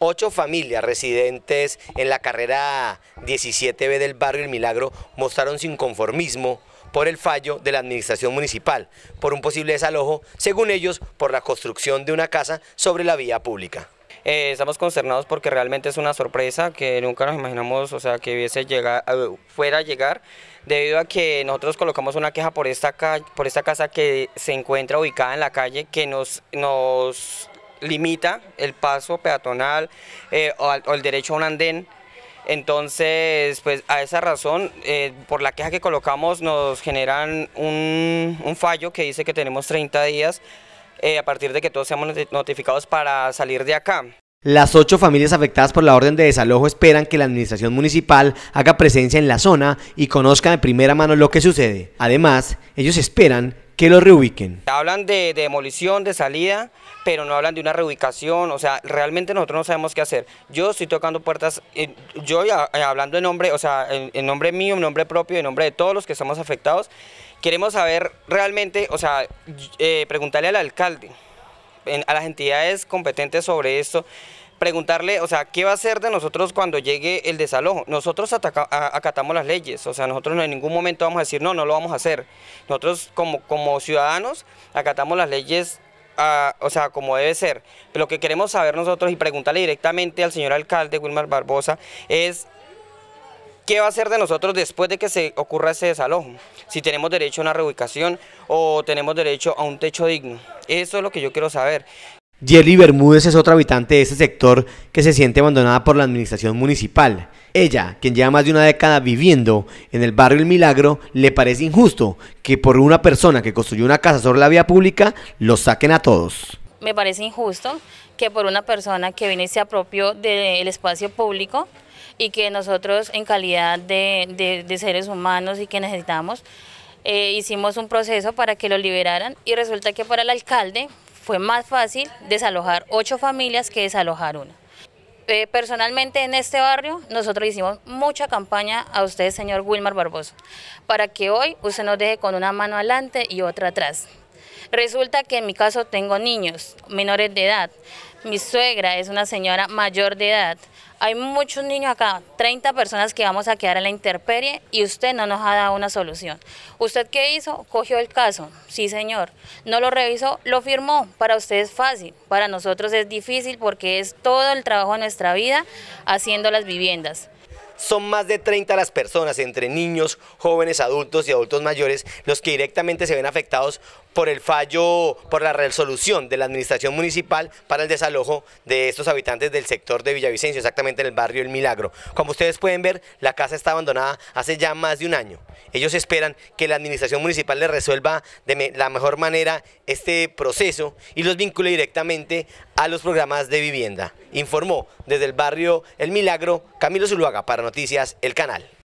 Ocho familias residentes en la carrera 17B del barrio El Milagro mostraron sin conformismo por el fallo de la administración municipal, por un posible desalojo, según ellos, por la construcción de una casa sobre la vía pública. Eh, estamos consternados porque realmente es una sorpresa que nunca nos imaginamos, o sea, que hubiese eh, fuera a llegar, debido a que nosotros colocamos una queja por esta, por esta casa que se encuentra ubicada en la calle, que nos, nos limita el paso peatonal eh, o, el derecho a un andén. Entonces, pues a esa razón, eh, por la queja que colocamos, nos generan un, fallo que dice que tenemos 30 días eh, a partir de que todos seamos notificados para salir de acá. Las ocho familias afectadas por la orden de desalojo esperan que la administración municipal haga presencia en la zona y conozca de primera mano lo que sucede. Además, ellos esperan que lo reubiquen. Hablan de, demolición, de salida, pero no hablan de una reubicación, o sea, realmente nosotros no sabemos qué hacer. Yo estoy tocando puertas, eh, yo eh, hablando en nombre, o sea, en, nombre mío, en nombre propio, en nombre de todos los que estamos afectados, queremos saber realmente, o sea, eh, preguntarle al alcalde, a las entidades competentes sobre esto, preguntarle, o sea, ¿qué va a hacer de nosotros cuando llegue el desalojo? Nosotros acatamos las leyes, o sea, nosotros en ningún momento vamos a decir, no, no lo vamos a hacer. Nosotros como, como ciudadanos acatamos las leyes, o sea, como debe ser. lo que queremos saber nosotros y preguntarle directamente al señor alcalde Wilmar Barbosa es... ¿Qué va a hacer de nosotros después de que se ocurra ese desalojo? Si tenemos derecho a una reubicación o tenemos derecho a un techo digno. Eso es lo que yo quiero saber. Jerry Bermúdez es otra habitante de ese sector que se siente abandonada por la administración municipal. Ella, quien lleva más de una década viviendo en el barrio El Milagro, le parece injusto que por una persona que construyó una casa sobre la vía pública los saquen a todos. Me parece injusto que por una persona que viene y se apropió del espacio público y que nosotros en calidad de, seres humanos y que necesitamos, eh, hicimos un proceso para que lo liberaran y resulta que para el alcalde fue más fácil desalojar ocho familias que desalojar una. Eh, personalmente en este barrio nosotros hicimos mucha campaña a usted, señor Wilmar Barboso, para que hoy usted nos deje con una mano adelante y otra atrás. Resulta que en mi caso tengo niños menores de edad, mi suegra es una señora mayor de edad. Hay muchos niños acá, 30 personas que vamos a quedar en la interperie y usted no nos ha dado una solución. ¿Usted qué hizo? Cogió el caso. Sí, señor. No lo revisó, lo firmó. Para usted es fácil, para nosotros es difícil porque es todo el trabajo de nuestra vida haciendo las viviendas. Son más de 30 las personas, entre niños, jóvenes, adultos y adultos mayores, los que directamente se ven afectados por el fallo, por la resolución de la Administración Municipal para el desalojo de estos habitantes del sector de Villavicencio, exactamente en el barrio El Milagro. Como ustedes pueden ver, la casa está abandonada hace ya más de un año. Ellos esperan que la Administración Municipal les resuelva de la mejor manera este proceso y los vincule directamente a los programas de vivienda. Informó desde el barrio El Milagro, Camilo Zuluaga para Noticias El Canal.